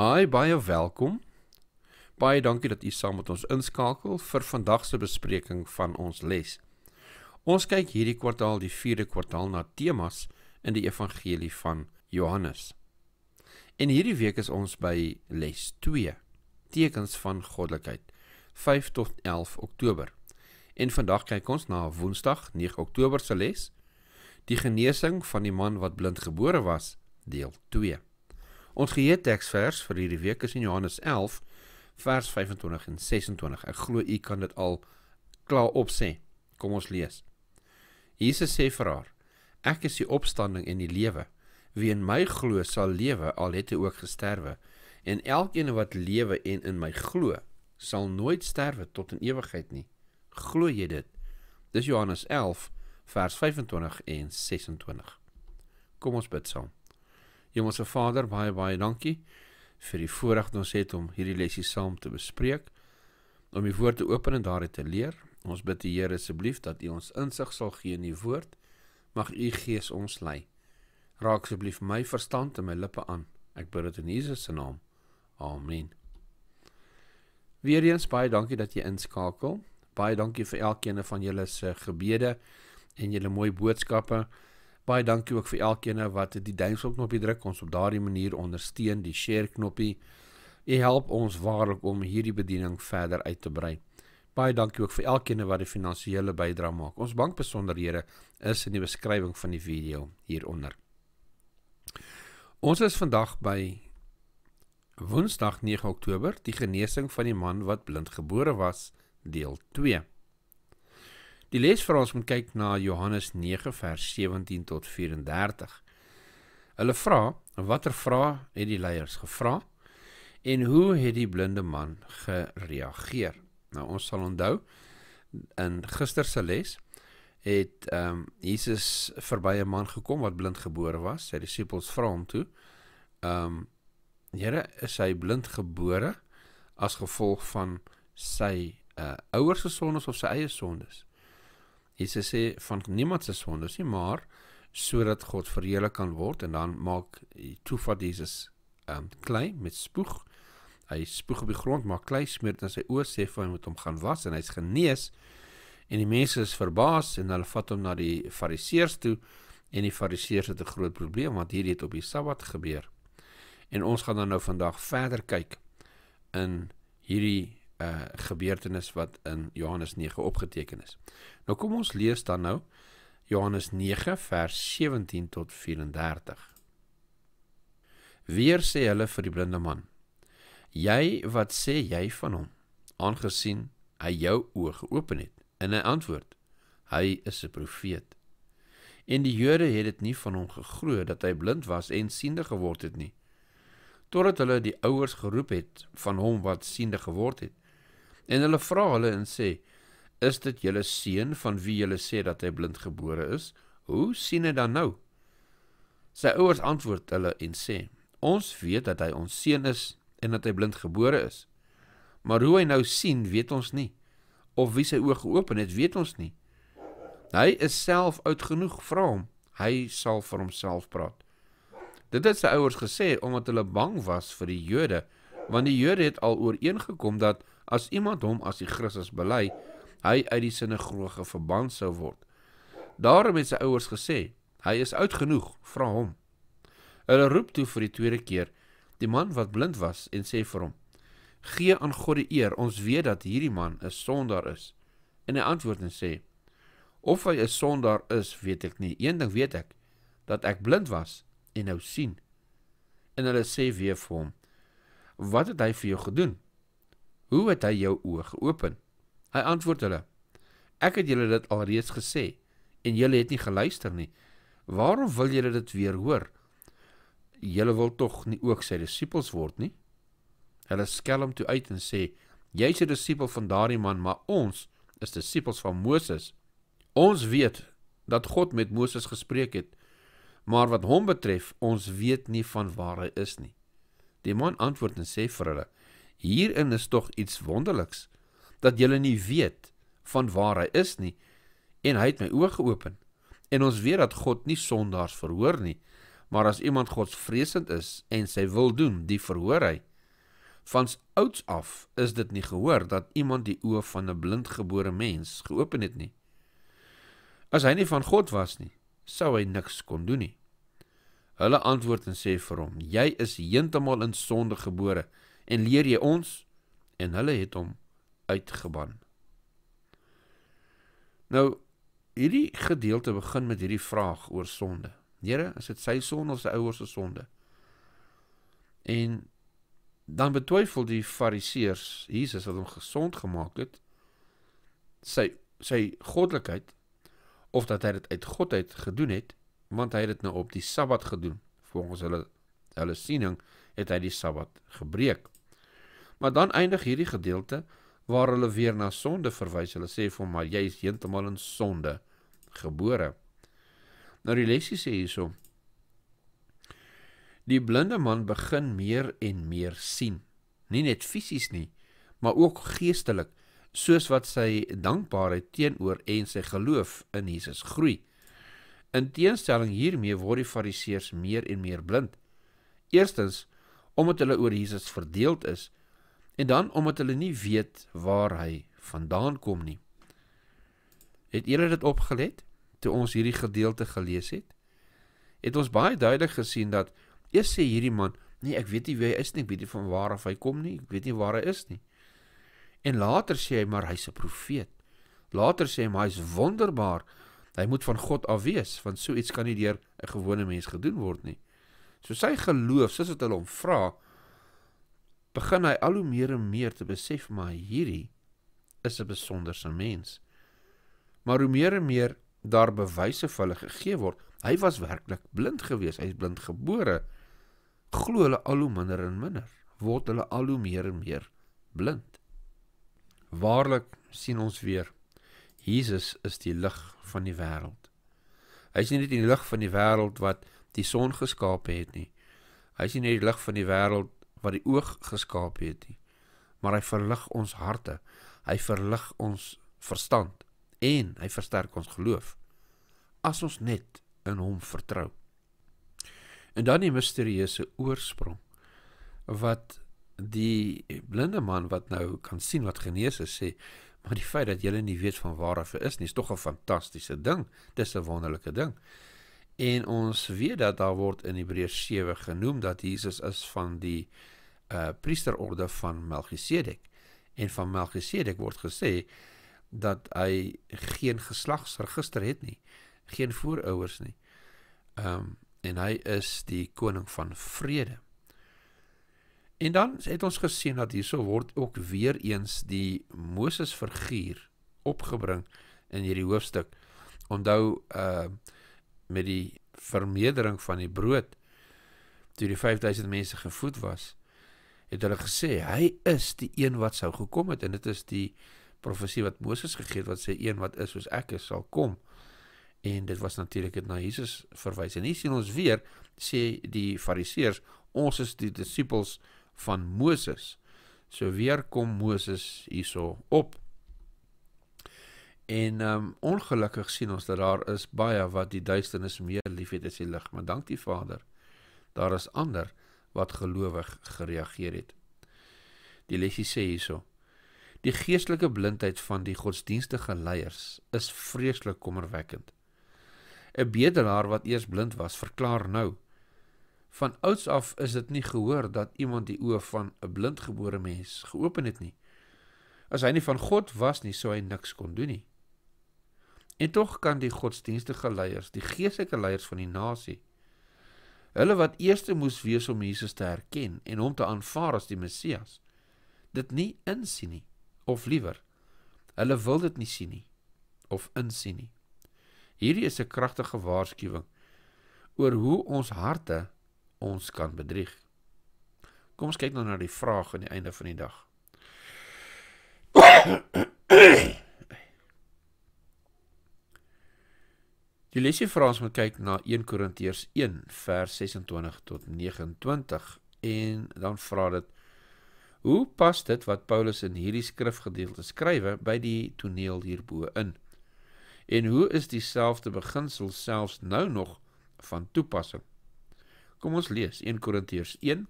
Hi, baie welkom. Baie dankie dat u saam met ons inskakel vir vandag se bespreking van ons les. Ons kyk hierdie kwartaal, die 4de kwartaal na temas in die evangelie van Johannes. En hierdie week is ons by les 2, tekens van goddelikheid, 5 tot 11 Oktober. En vandag kyk ons na Woensdag 9 Oktober se les, die genesing van die man wat blindgebore was, deel 2. Ons gee teksvers vir hierdie week is in Johannes 11 vers 25 en 26. Ek glo u kan dit al klaar opsê. Kom ons lees. Jesus sê vir haar: Ek is die opstanding en die lewe. Wie in my glo sal lewe al het hy ook gesterwe. En elkeen wat lewe en in my glo, sal nooit sterwe tot in ewigheid nie. Glo jy dit? Dis Johannes 11 vers 25 en 26. Kom ons bid saam. Hemelse Vader, baie baie dankie vir die voorreg wat ons het om hierdie lesse saam te bespreek, om die woord te open en daaruit te leer. Ons bid die Here asseblief dat U ons insig sal gee in die woord. Mag U Gees ons lei. Raak asseblief my verstand en my lippe aan. Ek bid dit in Jesus se naam. Amen. Weereens baie dankie dat jy inskakel. Baie dankie vir elkeen van julle se gebede en julle mooi boodskappe. Baie dankie ook vir elkeen wat die duimpie knoppie druk. Ons op daardie manier ondersteun die share knoppie. Jy help ons waarlik om hierdie bediening verder uit te brei. Baie dankie ook vir elkeen wat die finansiële bydrae maak. Ons bankbesonderhede is in die beskrywing van die video hieronder. Ons is vandag by Woensdag 9 Oktober, die genesing van die man wat blindgebore was, deel 2. Die les vir ons moet kyk na Johannes 9 vers 17 tot 34. Hulle vra, watter vrae het die leiers gevra en hoe het die blinde man gereageer? Nou ons sal onthou in gister se les het ehm um, Jesus verby 'n man gekom wat blindgebore was. Sy disippels vra hom toe: "Ehm um, Here, is hy blindgebore as gevolg van sy uh, ouers se sondes of sy eie sondes?" Jesus sê van niemand se sondes nie, maar sodat God verheerlik kan word en dan maak toe vir Jesus um klei met spoeg. Hy spoeg op die grond, maak klei smeer dit aan sy oë sê vir hom om hom gaan was en hy's genees. En die mense is verbaas en hulle vat hom na die fariseërs toe en die fariseërs het 'n groot probleem want hierdie het op die Sabbat gebeur. En ons gaan dan nou vandag verder kyk in hierdie uh, gebeurtenis wat in Johannes 9 opgeteken is. Nou kom ons lees dan nou Johannes 9 vers 17 tot 34. Weer sê hulle vir die blinde man: "Jy, wat sê jy van hom, aangesien hy jou oë geopen het?" En hy antwoord: "Hy is 'n profeet." En die Jode het dit nie van hom geglo dat hy blind was en siende geword het nie, totdat hulle die ouers geroep het van hom wat siende geword het. En hulle vra hulle en sê: "Is dit julle seun van wie julle sê dat hy blindgebore is? Hoe sien hy dan nou?" Sy ouers antwoord hulle en sê: "Ons weet dat hy ons seun is en dat hy blindgebore is. Maar hoe hy nou sien, weet ons nie. Of wie sy oë geopen het, weet ons nie. Hy is self oud genoeg, vra hom. Hy sal vir homself praat." Dit het sy ouers gesê omdat hulle bang was vir die Jode, want die Jode het al ooreengekom dat as iemand hom as die Christus bely, hy uit die sinagoge verbân sou word. Daarom het sy ouers gesê, hy is oud genoeg, vra hom. Hulle roep toe vir die tweede keer die man wat blind was en sê vir hom: "Gee aan God die eer, ons weet dat hierdie man 'n sondaar is." En hy antwoord en sê: "Of hy 'n sondaar is, weet ek nie. Een ding weet ek, dat ek blind was en nou sien." En hulle sê weer vir hom: "Wat het hy vir jou gedoen?" Hoe het hy jou oë geopen? Hy antwoord hulle: Ek het julle dit alreeds gesê en julle het nie geluister nie. Waarom wil julle dit weer hoor? Julle wil tog nie ook sy disippels word nie. Hulle skelm toe uit en sê: Jy's 'n disipel van daardie man, maar ons is disipels van Moses. Ons weet dat God met Moses gespreek het, maar wat hom betref, ons weet nie van waar hy is nie. Die man antwoord en sê vir hulle: Hierin is tog iets wonderliks dat jy nie weet van waar hy is nie en hy het my oë geopen. En ons weet dat God nie sondaars verhoor nie, maar as iemand Godsvreesend is en sy wil doen, die verhoor hy. Vans ouds af is dit nie gehoor dat iemand die oë van 'n blindgebore mens geopen het nie. As hy nie van God was nie, sou hy niks kon doen nie. Hulle antwoord en sê vir hom: "Jy is heeltemal in sonde gebore." en leer jy ons en hulle het hom uitgeban. Nou hierdie gedeelte begin met hierdie vraag oor sonde. Here, is dit sy sonde of sy ouers se sonde? En dan betwyfel die fariseërs Jesus wat hom gesond gemaak het sy sy goddelikheid of dat hy dit uit God uit gedoen het want hy het dit nou op die Sabbat gedoen volgens hulle hulle siening het hy die Sabbat gebreek. Maar dan eindig hierdie gedeelte waar hulle weer na sonde verwys. Hulle sê vir hom: "Jy is heeltemal in sonde gebore." Nou die lesie sê hierso: Die blinde man begin meer en meer sien, nie net fisies nie, maar ook geestelik, soos wat sy dankbaarheid teenoor en sy geloof in Jesus groei. In teenstelling hiermee word die fariseërs meer en meer blind. Eerstens omdat hulle oor Jesus verdeeld is en dan omdat hulle nie weet waar hy vandaan kom nie. Het julle dit opgelet toe ons hierdie gedeelte gelees het? Het ons baie duidelik gesien dat eers sê hierdie man, nee, ek weet nie wie hy is nie, ek weet nie van waar af hy kom nie, ek weet nie waar hy is nie. En later sê hy maar hy's 'n profeet. Later sê hy maar hy's wonderbaar. Hy moet van God af wees, want so iets kan nie deur 'n gewone mens gedoen word nie. So sy geloof, soos wat hulle hom vra, begin hy al hoe meer en meer te besef maar hierdie is 'n besonderse mens. Maar hoe meer en meer daar bewyse vir hulle gegee word, hy was werklik blind geweest, hy is blind gebore. Glo hulle al hoe minder en minder, word hulle al hoe meer en meer blind. Waarlik sien ons weer Jesus is die lig van die wêreld. Hy is nie net die lig van die wêreld wat die son geskaap het nie. Hy is nie die lig van die wêreld wat die oog geskaap het nie, maar hy verlig ons harte. Hy verlig ons verstand en hy versterk ons geloof as ons net in hom vertrou. En dan die misterieuse oorsprong wat die blinde man wat nou kan sien wat genees is sê maar die feit dat jy nie weet van waar af is nie is tog 'n fantastiese ding dis 'n wonderlike ding En ons weet dat daar word in Hebreërs 7 genoem dat Jesus is van die uh priesterorde van Melchisedek. En van Melchisedek word gesê dat hy geen geslagsregister het nie, geen voorouers nie. Um en hy is die koning van vrede. En dan het ons gesien dat hierso word ook weer eens die Moses figuur opgebring in hierdie hoofstuk. Onthou uh met die vermeerdering van die brood toe die 5000 mense gevoed was het hulle gesê hy is die een wat sou gekom het en dit is die profesie wat Moses gegee het wat sê een wat is soos ek is sal kom en dit was natuurlik dit na Jesus verwys en hier sien ons weer sê die fariseërs ons is die disippels van Moses so weer kom Moses hierso op En um ongelukkig sien ons dat daar is baie wat die duisternis meer liefhet as die lig, maar dankie Vader. Daar is ander wat gelowig gereageer het. Die lesie sê hierso: Die geestelike blindheid van die godsdienstige leiers is vreeslik kommerwekkend. 'n Bedelaar wat eers blind was, verklaar nou: Van ouds af is dit nie gehoor dat iemand die oë van 'n blindgebore mens geopen het nie. As hy nie van God was nie, sou hy niks kon doen nie. En tog kan die godsdienstige leiers, die geestelike leiers van die nasie, hulle wat eerste moes wees om Jesus te herken en hom te aanvaar as die Messias, dit nie insien nie of liewer hulle wil dit nie sien nie of insien nie. Hierdie is 'n kragtige waarskuwing oor hoe ons harte ons kan bedrieg. Kom ons kyk nou na die vraag aan die einde van die dag. Die lesie vra ons om te kyk na 1 Korintiërs 1 vers 26 tot 29 en dan vra dit hoe pas dit wat Paulus in hierdie skrifgedeelte skrywe by die toneel hierbo in? En hoe is dieselfde beginsel selfs nou nog van toepassing? Kom ons lees 1 Korintiërs 1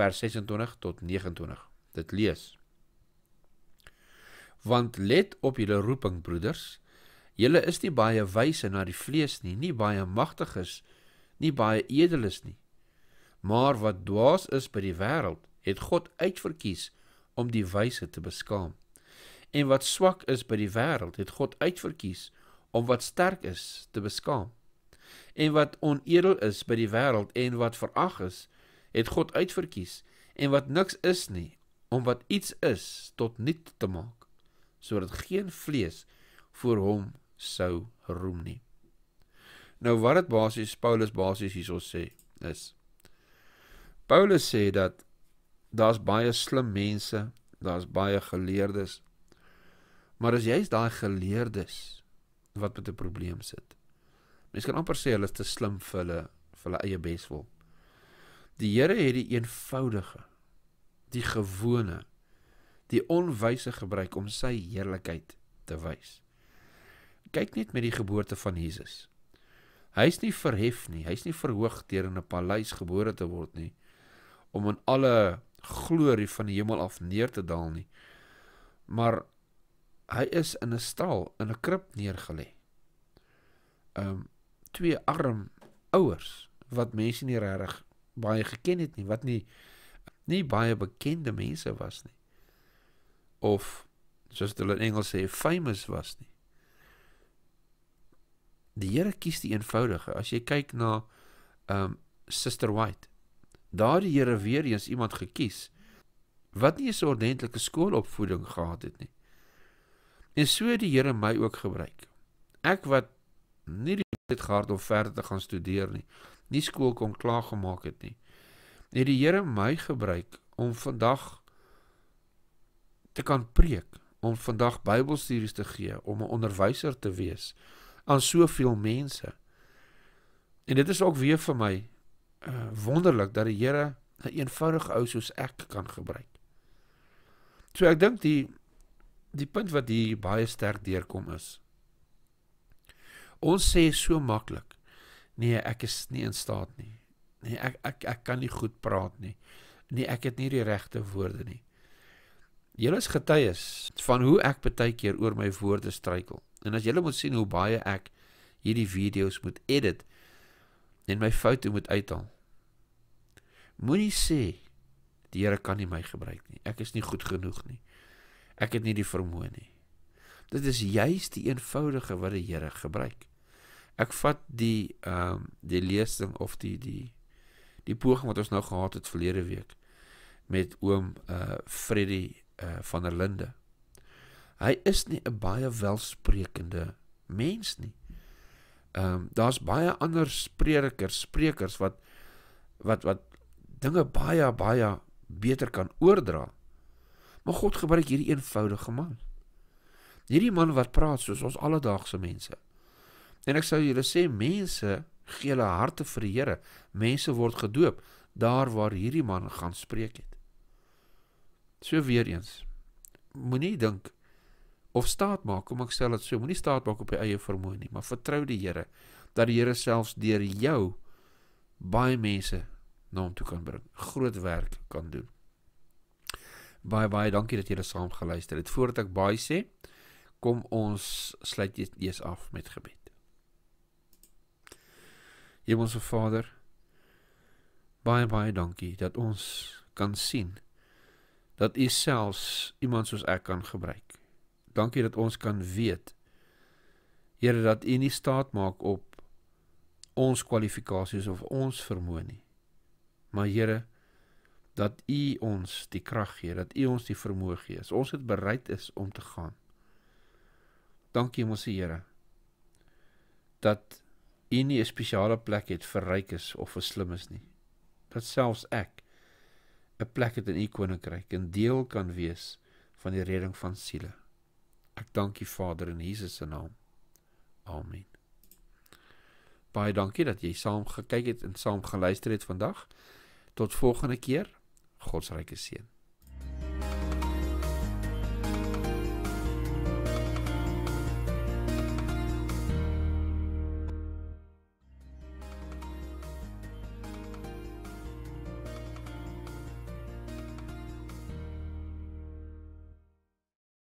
vers 26 tot 29. Dit lees: Want let op julle roeping broeders, Julle is nie baie wyse na die vlees nie, nie baie magtig is, nie baie edel is nie. Maar wat dwaas is by die wêreld, het God uitverkies om die wyse te beskaam. En wat swak is by die wêreld, het God uitverkies om wat sterk is te beskaam. En wat onedel is by die wêreld en wat verag is, het God uitverkies en wat niks is nie, om wat iets is tot niet te maak, sodat geen vlees voor hom sou roem nie. Nou wat dit basies Paulus basies hierso sê is Paulus sê dat daar's baie slim mense, daar's baie geleerdes. Maar as jy's daai geleerdes wat met 'n probleem sit. Mense kan amper sê hulle is te slim vir hulle vir hulle eie beswil. Die Here het die eenvoudige, die gewone, die onwyse gebruik om sy heerlikheid te wys. Kyk net met die geboorte van Jesus. Hy's nie verhef nie, hy's nie verhoog deur in 'n paleis gebore te word nie om in alle glorie van die hemel af neer te daal nie. Maar hy is in 'n stal in 'n krib neergelê. Um twee arm ouers wat mense nie regtig baie geken het nie, wat nie nie baie bekende mense was nie. Of soos hulle in Engels sê famous was nie die Here kies die eenvoudige. As jy kyk na um Sister White, daar die Here weer eens iemand gekies wat nie 'n so ordentlike skoolopvoeding gehad het nie. En so het die Here my ook gebruik. Ek wat nie die tyd gehad om verder te gaan studeer nie, nie skool kon klaar gemaak het nie. Het die Here my gebruik om vandag te kan preek, om vandag Bybelstudies te gee, om 'n onderwyser te wees aan soveel mense. En dit is ook weer vir my uh, wonderlik dat die Here 'n eenvoudige ou soos ek kan gebruik. So ek dink die die punt wat hier baie sterk deurkom is. Ons sê so maklik. Nee, ek is nie in staat nie. Nee, ek ek ek kan nie goed praat nie. Nee, ek het nie die regte woorde nie. Julle is getuies van hoe ek baie keer oor my woorde struikel. En as julle moet sien hoe baie ek hierdie video's moet edit en my foute moet uithaal. Moenie sê die Here kan nie my gebruik nie. Ek is nie goed genoeg nie. Ek het nie die vermoë nie. Dit is juis die eenvoudige wat die Here gebruik. Ek vat die ehm um, die lesing of die die die poging wat ons nou gehad het verlede week met oom eh uh, Freddy eh uh, van der Linde hy is nie 'n baie welsprekende mens nie. Ehm um, daar's baie ander sprekers, sprekers wat wat wat dinge baie baie beter kan oordra. Maar God gebruik hierdie eenvoudige man. Hierdie man wat praat soos ons alledaagse mense. En ek sou julle sê mense gee hulle harte vir die Here. Mense word gedoop daar waar hierdie man gaan spreek het. So weer eens. Moenie dink of staat maak, kom ek sê dit so, moenie staat maak op jou eie vermoë nie, maar vertrou die Here dat die Here selfs deur jou baie mense na hom toe kan bring, groot werk kan doen. Baie baie dankie dat julle saam geluister het. Voordat ek baie sê, kom ons sluit eers af met gebed. Hemelse Vader, baie baie dankie dat ons kan sien dat U selfs iemand soos ek kan gebruik Dankie dat ons kan weet Here dat U nie staat maak op ons kwalifikasies of ons vermoë nie. Maar Here dat U ons die krag gee, dat U ons die vermoë gee. As ons dit bereid is om te gaan. Dankie mos Here dat U nie 'n spesiale plek het vir rykes of vir slimmes nie. Dat selfs ek 'n plek het in U koninkryk en deel kan wees van die redding van siele. Ek dank U Vader in Jesus se naam. Amen. Baie dankie dat jy saam gekyk het en saam geluister het vandag. Tot volgende keer. God se ryke seën.